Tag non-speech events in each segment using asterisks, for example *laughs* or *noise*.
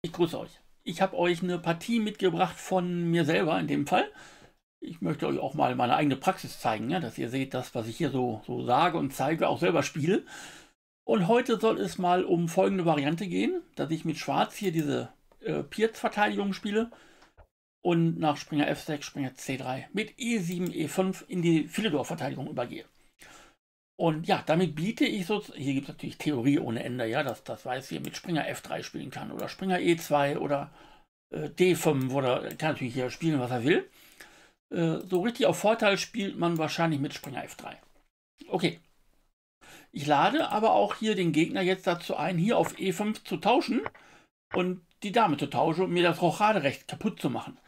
Ich grüße euch. Ich habe euch eine Partie mitgebracht von mir selber in dem Fall. Ich möchte euch auch mal meine eigene Praxis zeigen, ja, ne, dass ihr seht, das, was ich hier so, so sage und zeige, auch selber spiele. Und heute soll es mal um folgende Variante gehen, dass ich mit Schwarz hier diese äh, Pirz-Verteidigung spiele und nach Springer F6, Springer C3 mit E7, E5 in die Filedor-Verteidigung übergehe. Und ja, damit biete ich so, hier gibt es natürlich Theorie ohne Ende, ja, dass das weiß hier mit Springer F3 spielen kann oder Springer E2 oder äh, D5 oder kann natürlich hier spielen, was er will. Äh, so richtig auf Vorteil spielt man wahrscheinlich mit Springer F3. Okay. Ich lade aber auch hier den Gegner jetzt dazu ein, hier auf E5 zu tauschen und die Dame zu tauschen und mir das Rochaderecht kaputt zu machen.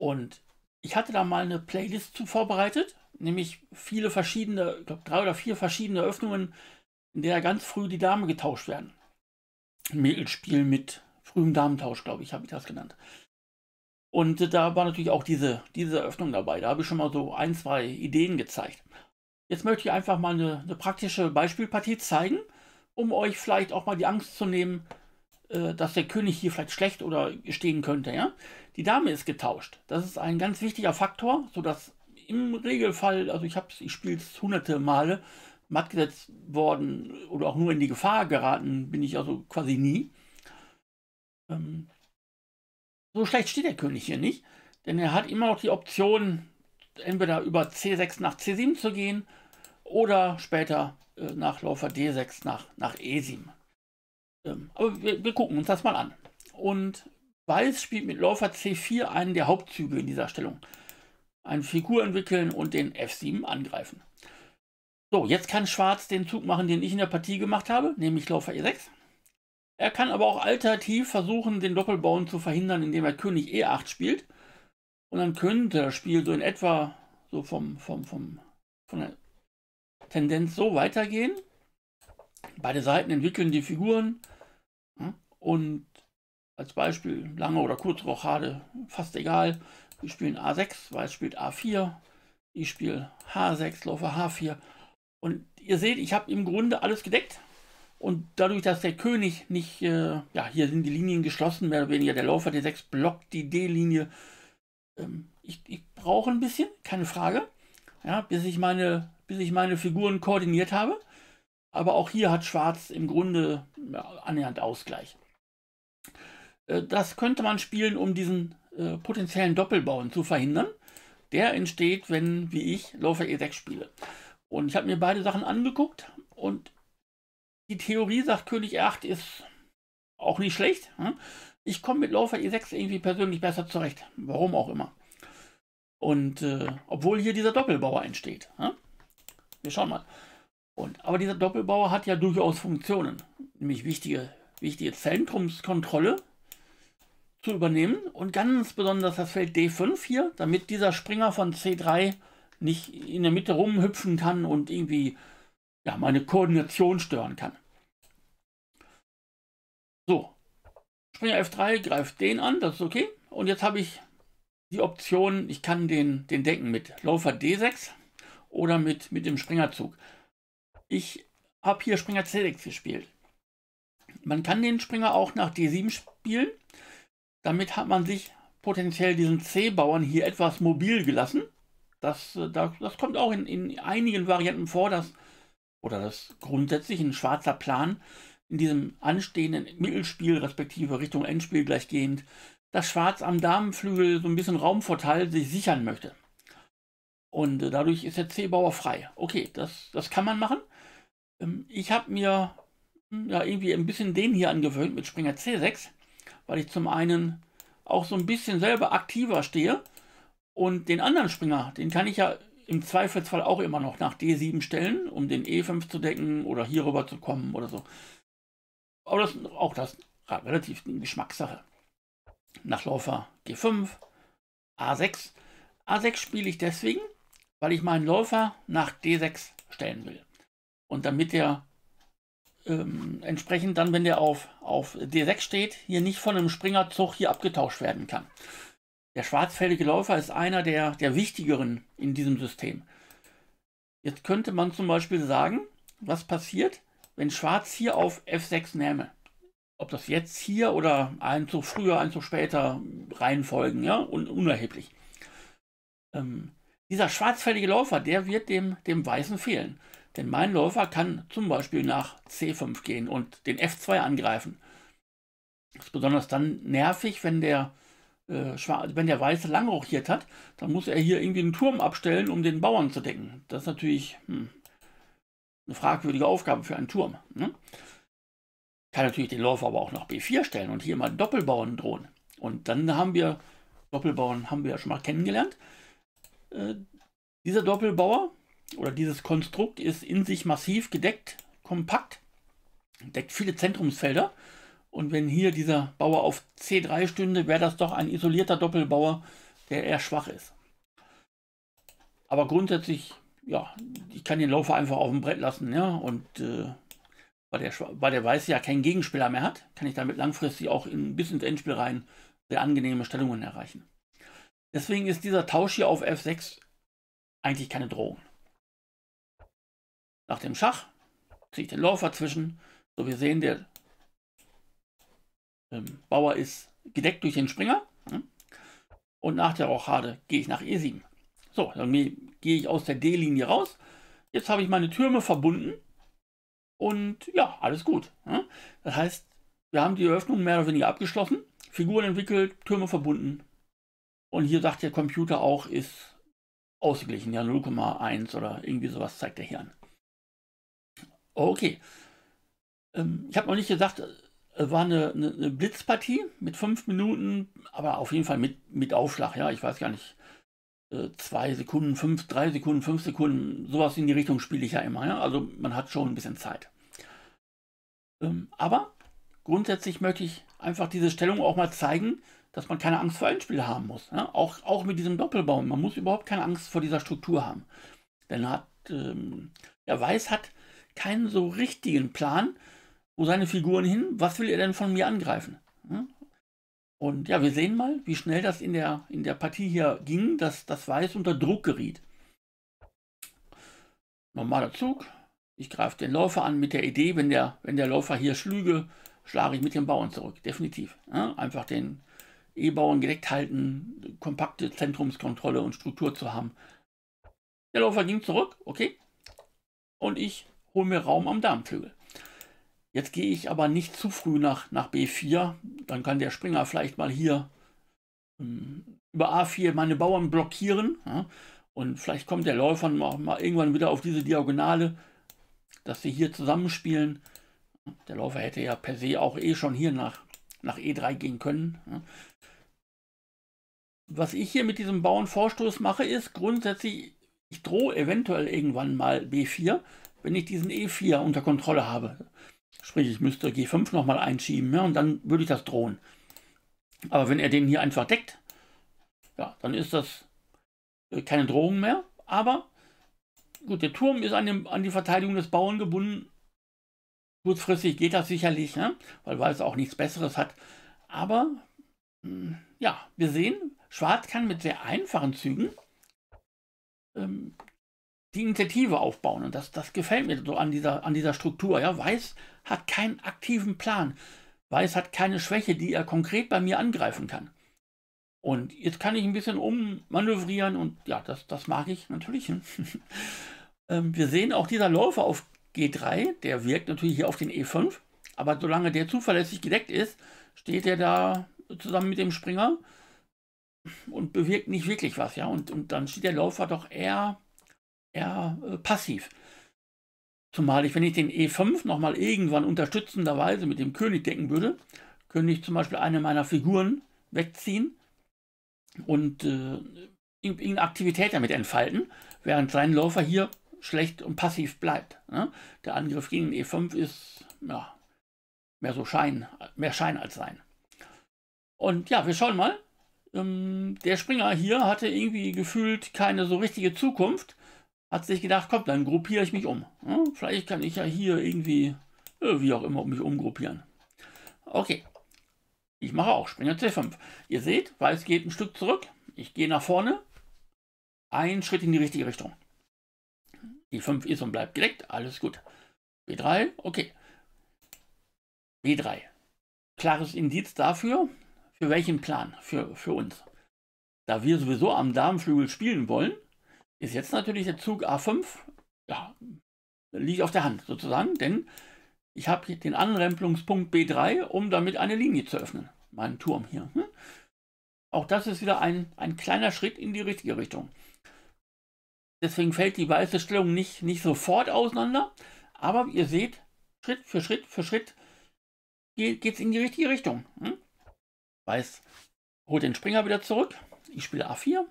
Und ich hatte da mal eine Playlist zu vorbereitet, nämlich viele verschiedene, ich glaube drei oder vier verschiedene Öffnungen, in der ganz früh die Dame getauscht werden. Ein Mädelspiel mit frühem Damentausch, glaube ich, habe ich das genannt. Und da war natürlich auch diese, diese Eröffnung dabei. Da habe ich schon mal so ein, zwei Ideen gezeigt. Jetzt möchte ich einfach mal eine, eine praktische Beispielpartie zeigen, um euch vielleicht auch mal die Angst zu nehmen, äh, dass der König hier vielleicht schlecht oder stehen könnte. Ja? Die Dame ist getauscht. Das ist ein ganz wichtiger Faktor, sodass im Regelfall, also ich, ich spiele es hunderte Male, matt gesetzt worden oder auch nur in die Gefahr geraten bin ich also quasi nie. Ähm, so schlecht steht der König hier nicht, denn er hat immer noch die Option, entweder über C6 nach C7 zu gehen oder später äh, nach Läufer D6 nach, nach E7. Ähm, aber wir, wir gucken uns das mal an. Und Weiß spielt mit Läufer C4 einen der Hauptzüge in dieser Stellung eine Figur entwickeln und den F7 angreifen. So, jetzt kann Schwarz den Zug machen, den ich in der Partie gemacht habe, nämlich Läufer E6. Er kann aber auch alternativ versuchen, den Doppelbauen zu verhindern, indem er König E8 spielt. Und dann könnte das Spiel so in etwa so vom, vom, vom, von der Tendenz so weitergehen. Beide Seiten entwickeln die Figuren hm, und als Beispiel lange oder kurze Rochade, fast egal. Die spielen A6, Weiß spielt A4, ich spiele H6, laufe H4. Und ihr seht, ich habe im Grunde alles gedeckt. Und dadurch, dass der König nicht, äh, ja, hier sind die Linien geschlossen, mehr oder weniger, der Läufer D6 blockt die D-Linie. Ähm, ich, ich brauche ein bisschen, keine Frage, ja, bis, ich meine, bis ich meine Figuren koordiniert habe. Aber auch hier hat Schwarz im Grunde ja, annähernd Ausgleich. Äh, das könnte man spielen, um diesen äh, potenziellen Doppelbauen zu verhindern. Der entsteht, wenn, wie ich, Läufer E6 spiele. Und ich habe mir beide Sachen angeguckt und die Theorie sagt, König E8 ist auch nicht schlecht. Ich komme mit Läufer E6 irgendwie persönlich besser zurecht. Warum auch immer. Und äh, obwohl hier dieser Doppelbauer entsteht. Wir schauen mal. Und, aber dieser Doppelbauer hat ja durchaus Funktionen. Nämlich wichtige, wichtige Zentrumskontrolle zu übernehmen und ganz besonders das Feld D5 hier, damit dieser Springer von C3 nicht in der Mitte rumhüpfen kann und irgendwie ja, meine Koordination stören kann. So, Springer F3 greift den an, das ist okay. Und jetzt habe ich die Option, ich kann den, den decken mit Läufer D6 oder mit, mit dem Springerzug. Ich habe hier Springer C6 gespielt. Man kann den Springer auch nach D7 spielen damit hat man sich potenziell diesen C-Bauern hier etwas mobil gelassen. Das, äh, das, das kommt auch in, in, einigen Varianten vor, dass, oder das grundsätzlich ein schwarzer Plan in diesem anstehenden Mittelspiel, respektive Richtung Endspiel gleichgehend, dass Schwarz am Damenflügel so ein bisschen Raumvorteil sich sichern möchte. Und äh, dadurch ist der C-Bauer frei. Okay, das, das kann man machen. Ähm, ich habe mir hm, ja irgendwie ein bisschen den hier angewöhnt mit Springer C6 weil ich zum einen auch so ein bisschen selber aktiver stehe und den anderen Springer, den kann ich ja im Zweifelsfall auch immer noch nach D7 stellen, um den E5 zu decken oder hier rüber zu kommen oder so. Aber das, auch das ja, relativ eine Geschmackssache. Nachläufer G5, A6. A6 spiele ich deswegen, weil ich meinen Läufer nach D6 stellen will. Und damit der ähm, entsprechend dann, wenn der auf, auf D6 steht, hier nicht von einem Springerzug hier abgetauscht werden kann. Der schwarzfällige Läufer ist einer der, der wichtigeren in diesem System. Jetzt könnte man zum Beispiel sagen, was passiert, wenn Schwarz hier auf F6 nähme. Ob das jetzt hier oder ein zu früher, ein zu später reinfolgen, ja, Un unerheblich. Ähm, dieser schwarzfällige Läufer, der wird dem, dem Weißen fehlen. Denn mein Läufer kann zum Beispiel nach C5 gehen und den F2 angreifen. Das ist besonders dann nervig, wenn der, äh, wenn der Weiße lang rochiert hat. Dann muss er hier irgendwie einen Turm abstellen, um den Bauern zu decken. Das ist natürlich hm, eine fragwürdige Aufgabe für einen Turm. Ne? Kann natürlich den Läufer aber auch nach B4 stellen und hier mal Doppelbauern drohen. Und dann haben wir, Doppelbauern haben wir ja schon mal kennengelernt. Äh, dieser Doppelbauer oder dieses Konstrukt ist in sich massiv gedeckt, kompakt, deckt viele Zentrumsfelder. Und wenn hier dieser Bauer auf C3 stünde, wäre das doch ein isolierter Doppelbauer, der eher schwach ist. Aber grundsätzlich, ja, ich kann den Laufer einfach auf dem Brett lassen, ja, und äh, weil, der, weil der Weiße ja keinen Gegenspieler mehr hat, kann ich damit langfristig auch in, bis ins Endspiel rein sehr angenehme Stellungen erreichen. Deswegen ist dieser Tausch hier auf F6 eigentlich keine Drohung. Nach dem Schach ziehe ich den Läufer zwischen. So, wir sehen, der ähm, Bauer ist gedeckt durch den Springer. Hm? Und nach der Rochade gehe ich nach E7. So, dann gehe ich aus der D-Linie raus. Jetzt habe ich meine Türme verbunden. Und ja, alles gut. Hm? Das heißt, wir haben die Eröffnung mehr oder weniger abgeschlossen. Figuren entwickelt, Türme verbunden. Und hier sagt der Computer auch, ist ausgeglichen, ja 0,1 oder irgendwie sowas zeigt er hier an. Oh, okay. Ähm, ich habe noch nicht gesagt, es äh, war eine, eine, eine, Blitzpartie mit fünf Minuten, aber auf jeden Fall mit, mit Aufschlag, ja, ich weiß gar nicht. Äh, zwei Sekunden, fünf, drei Sekunden, fünf Sekunden, sowas in die Richtung spiele ich ja immer, ja. Also man hat schon ein bisschen Zeit. Ähm, aber grundsätzlich möchte ich einfach diese Stellung auch mal zeigen, dass man keine Angst vor Endspiel haben muss. Ja? Auch, auch mit diesem Doppelbaum. Man muss überhaupt keine Angst vor dieser Struktur haben. Denn hat, ähm, ja, Weiß hat keinen so richtigen Plan, wo seine Figuren hin, was will er denn von mir angreifen? Und ja, wir sehen mal, wie schnell das in der, in der Partie hier ging, dass das Weiß unter Druck geriet. Normaler Zug. Ich greife den Läufer an mit der Idee, wenn der, wenn der Läufer hier schlüge, schlage ich mit dem Bauern zurück. Definitiv. Ja, einfach den E-Bauern gedeckt halten, kompakte Zentrumskontrolle und Struktur zu haben. Der Läufer ging zurück, okay. Und ich hole mir Raum am Darmflügel. Jetzt gehe ich aber nicht zu früh nach, nach B4, dann kann der Springer vielleicht mal hier ähm, über A4 meine Bauern blockieren ja, und vielleicht kommt der Läufer mal, mal irgendwann wieder auf diese Diagonale, dass sie hier zusammenspielen. Der Läufer hätte ja per se auch eh schon hier nach, nach E3 gehen können. Ja. Was ich hier mit diesem Bauernvorstoß mache, ist grundsätzlich, ich drohe eventuell irgendwann mal B4, wenn ich diesen E4 unter Kontrolle habe, sprich ich müsste G5 nochmal einschieben ja, und dann würde ich das drohen. Aber wenn er den hier einfach deckt, ja, dann ist das äh, keine Drohung mehr. Aber gut, der Turm ist an, dem, an die Verteidigung des Bauern gebunden. Kurzfristig geht das sicherlich, ne? weil Weiß auch nichts Besseres hat. Aber mh, hm, ja, wir sehen, Schwarz kann mit sehr einfachen Zügen ähm, die Initiative aufbauen. Und das, das gefällt mir so an dieser, an dieser Struktur. Ja? Weiß hat keinen aktiven Plan. Weiß hat keine Schwäche, die er konkret bei mir angreifen kann. Und jetzt kann ich ein bisschen ummanövrieren und ja, das, das mag ich natürlich. *laughs* Ähm, wir sehen auch dieser Läufer auf G3, der wirkt natürlich hier auf den E5, aber solange der zuverlässig gedeckt ist, steht er da zusammen mit dem Springer und bewirkt nicht wirklich was, ja. Und, und dann steht der Läufer doch eher eher äh, passiv. Zumal ich, wenn ich den E5 nochmal irgendwann unterstützenderweise mit dem König decken würde, könnte ich zum Beispiel eine meiner Figuren wegziehen und äh, irgendeine Aktivität damit entfalten, während sein Läufer hier schlecht und passiv bleibt. Ne? Der Angriff gegen den E5 ist ja, mehr so Schein, mehr Schein als Sein. Und ja, wir schauen mal. Ähm, der Springer hier hatte irgendwie gefühlt keine so richtige Zukunft hat sich gedacht, komm, dann gruppiere ich mich um. Vielleicht kann ich ja hier irgendwie, wie auch immer, mich umgruppieren. Okay. Ich mache auch Springer C5. Ihr seht, Weiß geht ein Stück zurück. Ich gehe nach vorne. Ein Schritt in die richtige Richtung. Die 5 ist und bleibt direkt, Alles gut. B3, okay. B3. Klares Indiz dafür, für welchen Plan, für, für uns. Da wir sowieso am Damenflügel spielen wollen, ist jetzt natürlich der Zug A5, ja, liegt auf der Hand sozusagen, denn ich habe den Anremplungspunkt B3, um damit eine Linie zu öffnen, meinen Turm hier. Hm? Auch das ist wieder ein, ein kleiner Schritt in die richtige Richtung. Deswegen fällt die weiße Stellung nicht, nicht sofort auseinander, aber ihr seht, Schritt für Schritt für Schritt geht es in die richtige Richtung. Hm? Weiß holt den Springer wieder zurück. Ich spiele A4.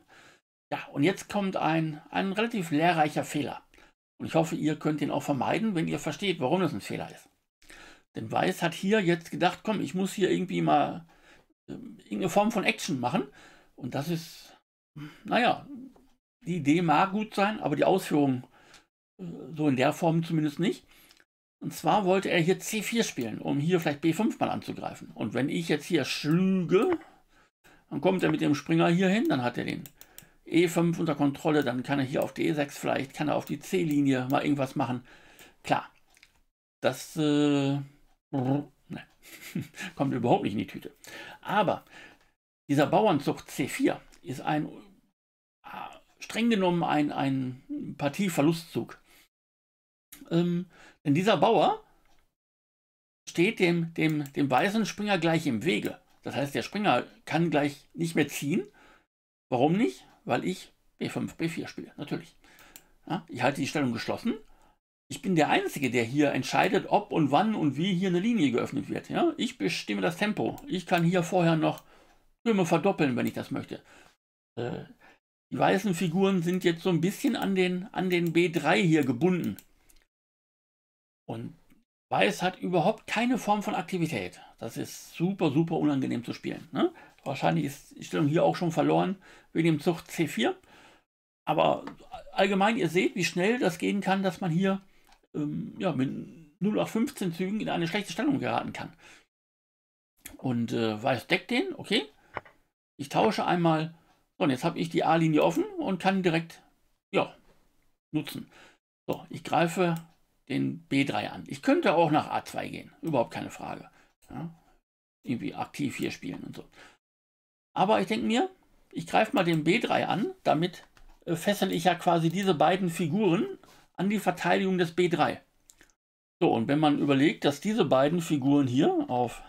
Ja, und jetzt kommt ein, ein relativ lehrreicher Fehler. Und ich hoffe, ihr könnt ihn auch vermeiden, wenn ihr versteht, warum das ein Fehler ist. Denn Weiß hat hier jetzt gedacht, komm, ich muss hier irgendwie mal äh, irgendeine Form von Action machen. Und das ist, naja, die Idee mag gut sein, aber die Ausführung äh, so in der Form zumindest nicht. Und zwar wollte er hier C4 spielen, um hier vielleicht B5 mal anzugreifen. Und wenn ich jetzt hier schlüge, dann kommt er mit dem Springer hier hin, dann hat er den E5 unter Kontrolle, dann kann er hier auf die E6 vielleicht, kann er auf die C-Linie mal irgendwas machen. Klar, das äh, brr, *laughs* ne. *laughs* kommt überhaupt nicht in die Tüte. Aber dieser Bauernzug C4 ist ein äh, streng genommen ein, ein Partieverlustzug. Ähm, denn dieser Bauer steht dem, dem, dem weißen Springer gleich im Wege. Das heißt, der Springer kann gleich nicht mehr ziehen. Warum nicht? weil ich B5, B4 spiele, natürlich. Ja, ich halte die Stellung geschlossen. Ich bin der Einzige, der hier entscheidet, ob und wann und wie hier eine Linie geöffnet wird. Ja? Ich bestimme das Tempo. Ich kann hier vorher noch Türme verdoppeln, wenn ich das möchte. Äh, die weißen Figuren sind jetzt so ein bisschen an den, an den B3 hier gebunden. Und Weiß hat überhaupt keine Form von Aktivität. Das ist super, super unangenehm zu spielen. Ne? Wahrscheinlich ist die Stellung hier auch schon verloren wegen dem Zug C4. Aber allgemein, ihr seht, wie schnell das gehen kann, dass man hier ähm, ja, mit 0 auf 15 Zügen in eine schlechte Stellung geraten kann. Und äh, weiß deckt den, okay. Ich tausche einmal. So, und jetzt habe ich die A-Linie offen und kann direkt ja, nutzen. So, ich greife den B3 an. Ich könnte auch nach A2 gehen, überhaupt keine Frage. Ja, irgendwie aktiv hier spielen und so. Aber ich denke mir, ich greife mal den B3 an, damit äh, fessel ich ja quasi diese beiden Figuren an die Verteidigung des B3. So, und wenn man überlegt, dass diese beiden Figuren hier auf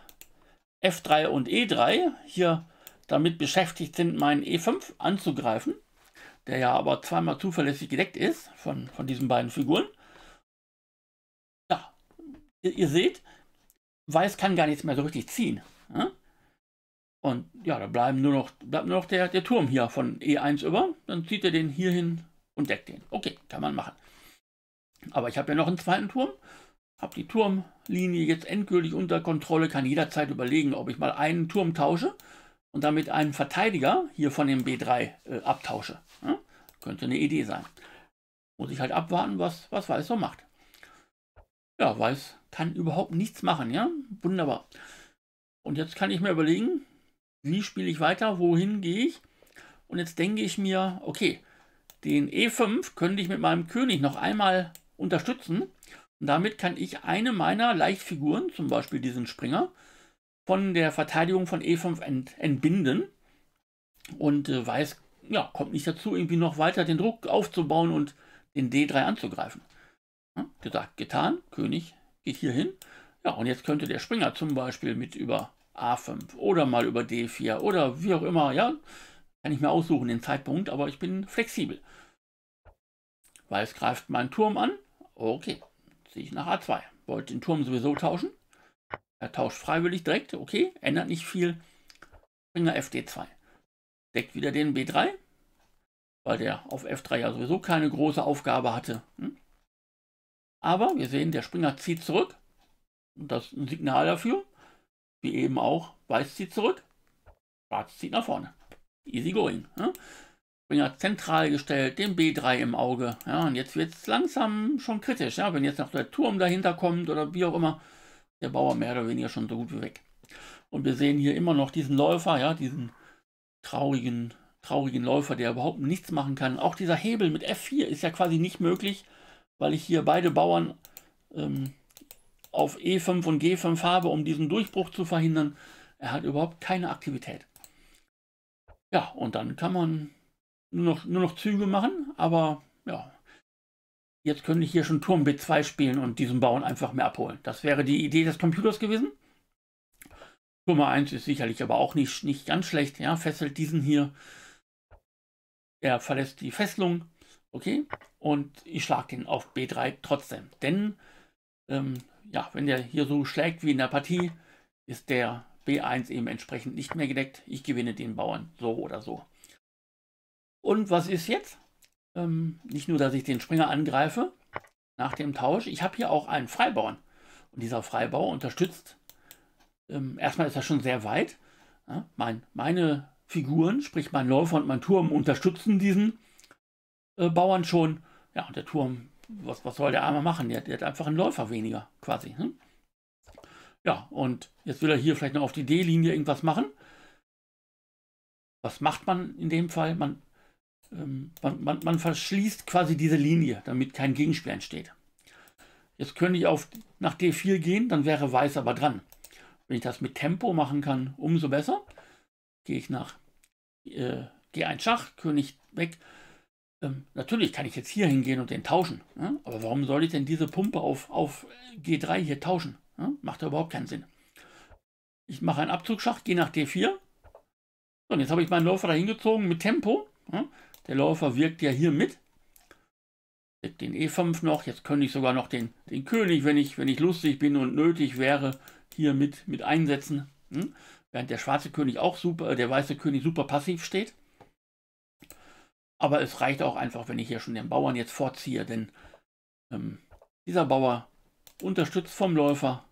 F3 und E3 hier damit beschäftigt sind, meinen E5 anzugreifen, der ja aber zweimal zuverlässig gedeckt ist von, von diesen beiden Figuren. Ja, ihr, ihr seht, Weiß kann gar nichts mehr so richtig ziehen. Ja? Ne? Und ja, da bleiben nur noch, bleibt nur noch der, der Turm hier von E1 über. Dann zieht er den hier hin und deckt den. Okay, kann man machen. Aber ich habe ja noch einen zweiten Turm. Habe die Turmlinie jetzt endgültig unter Kontrolle. Kann jederzeit überlegen, ob ich mal einen Turm tausche und damit einen Verteidiger hier von dem B3 äh, abtausche. Ja? Könnte eine Idee sein. Muss ich halt abwarten, was, was Weiß so macht. Ja, Weiß kann überhaupt nichts machen. Ja, wunderbar. Und jetzt kann ich mir überlegen, wie spiele ich weiter? Wohin gehe ich? Und jetzt denke ich mir, okay, den E5 könnte ich mit meinem König noch einmal unterstützen. Und damit kann ich eine meiner Leichtfiguren, zum Beispiel diesen Springer, von der Verteidigung von E5 ent entbinden. Und äh, weiß, ja, kommt nicht dazu, irgendwie noch weiter den Druck aufzubauen und den D3 anzugreifen. Ja, hm, gesagt, getan, König geht hier hin. Ja, und jetzt könnte der Springer zum Beispiel mit über A5 oder mal über D4 oder wie auch immer, ja. Kann ich mir aussuchen den Zeitpunkt, aber ich bin flexibel. Weiß greift meinen Turm an. Okay, ziehe ich nach A2. Wollte den Turm sowieso tauschen. Er tauscht freiwillig direkt. Okay, ändert nicht viel. Springer FD2. Deckt wieder den B3, weil der auf F3 ja sowieso keine große Aufgabe hatte. Hm? Aber wir sehen, der Springer zieht zurück. Und das ist ein Signal dafür wie eben auch, Weiß zieht zurück, Schwarz zieht nach vorne. Easy going. Ne? Ja? Springer zentral gestellt, den B3 im Auge. Ja, und jetzt wird es langsam schon kritisch. Ja, wenn jetzt noch der Turm dahinter kommt oder wie auch immer, der Bauer mehr oder weniger schon so gut wie weg. Und wir sehen hier immer noch diesen Läufer, ja, diesen traurigen, traurigen Läufer, der überhaupt nichts machen kann. Auch dieser Hebel mit F4 ist ja quasi nicht möglich, weil ich hier beide Bauern ähm, auf E5 und G5 habe, um diesen Durchbruch zu verhindern. Er hat überhaupt keine Aktivität. Ja, und dann kann man nur noch, nur noch Züge machen, aber ja, jetzt könnte ich hier schon Turm B2 spielen und diesen Bauern einfach mehr abholen. Das wäre die Idee des Computers gewesen. Nummer 1 ist sicherlich aber auch nicht, nicht ganz schlecht. Ja, fesselt diesen hier. Er verlässt die Fesselung. Okay. Und ich schlage den auf B3 trotzdem. Denn ähm, ja, wenn der hier so schlägt wie in der Partie, ist der B1 eben entsprechend nicht mehr gedeckt. Ich gewinne den Bauern so oder so. Und was ist jetzt? Ähm, nicht nur, dass ich den Springer angreife nach dem Tausch, ich habe hier auch einen Freibauern. Und dieser Freibauer unterstützt, ähm, erstmal ist er schon sehr weit. Ja, mein, meine Figuren, sprich mein Läufer und mein Turm, unterstützen diesen äh, Bauern schon. Ja, und der Turm was, was soll der Arme machen? Der, der hat einfach einen Läufer weniger, quasi. Hm? Ja, und jetzt will er hier vielleicht noch auf die D-Linie irgendwas machen. Was macht man in dem Fall? Man, ähm, man, man, man, verschließt quasi diese Linie, damit kein Gegenspiel entsteht. Jetzt könnte ich auf, nach D4 gehen, dann wäre Weiß aber dran. Wenn ich das mit Tempo machen kann, umso besser. Gehe ich nach äh, G1 Schach, König weg. Ähm, natürlich kann ich jetzt hier hingehen und den tauschen, ne? aber warum soll ich denn diese Pumpe auf, auf G3 hier tauschen? Ne? Macht da überhaupt keinen Sinn. Ich mache einen Abzugsschacht, gehe nach D4. So, und jetzt habe ich meinen Läufer da hingezogen mit Tempo. Ne? Der Läufer wirkt ja hier mit. Den E5 noch, jetzt könnte ich sogar noch den, den König, wenn ich, wenn ich lustig bin und nötig wäre, hier mit, mit einsetzen. Hm? Während der schwarze König auch super, äh, der weiße König super passiv steht. Aber es reicht auch einfach, wenn ich hier schon den Bauern jetzt vorziehe, denn ähm, dieser Bauer unterstützt vom Läufer.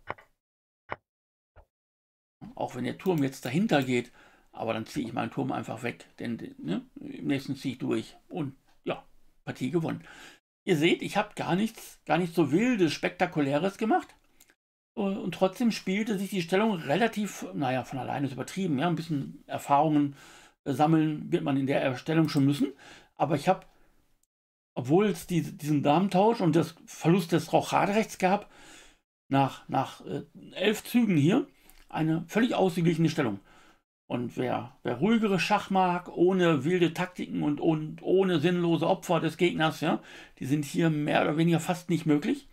Auch wenn der Turm jetzt dahinter geht, aber dann ziehe ich meinen Turm einfach weg, denn ne, im nächsten ziehe ich durch und ja, Partie gewonnen. Ihr seht, ich habe gar nichts, gar nichts so wildes, spektakuläres gemacht. Äh, und trotzdem spielte sich die Stellung relativ, naja, von alleine ist übertrieben, ja, ein bisschen Erfahrungen äh, sammeln wird man in der Erstellung schon müssen. Aber ich habe, obwohl es die, diesen Damentausch und das Verlust des Rauchradrechts gab, nach, nach äh, elf Zügen hier eine völlig ausgeglichene Stellung. Und wer, wer ruhigere Schach mag, ohne wilde Taktiken und, und ohne sinnlose Opfer des Gegners, ja, die sind hier mehr oder weniger fast nicht möglich,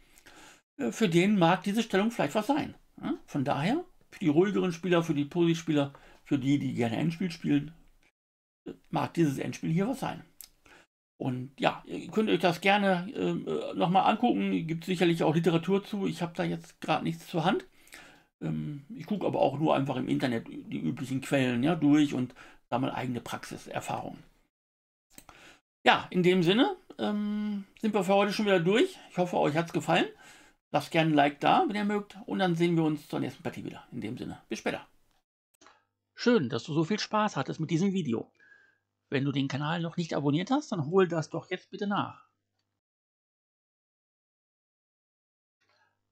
äh, für den mag diese Stellung vielleicht was sein. Von daher, für die ruhigeren Spieler, für die Posi-Spieler, für die, die gerne Endspiel spielen, äh, mag dieses Endspiel hier was sein. Und ja, ihr könnt euch das gerne ähm, äh, nochmal angucken. Gibt sicherlich auch Literatur zu. Ich habe da jetzt gerade nichts zur Hand. Ähm, ich gucke aber auch nur einfach im Internet die üblichen Quellen ja, durch und sammle eigene Praxiserfahrungen. Ja, in dem Sinne ähm, sind wir für heute schon wieder durch. Ich hoffe, euch hat es gefallen. Lasst gerne ein Like da, wenn ihr mögt. Und dann sehen wir uns zur nächsten Partie wieder. In dem Sinne, bis später. Schön, dass du so viel Spaß hattest mit diesem Video. Wenn du den Kanal noch nicht abonniert hast, dann hol das doch jetzt bitte nach.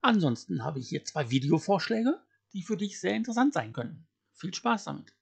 Ansonsten habe ich hier zwei Videovorschläge, die für dich sehr interessant sein können. Viel Spaß damit!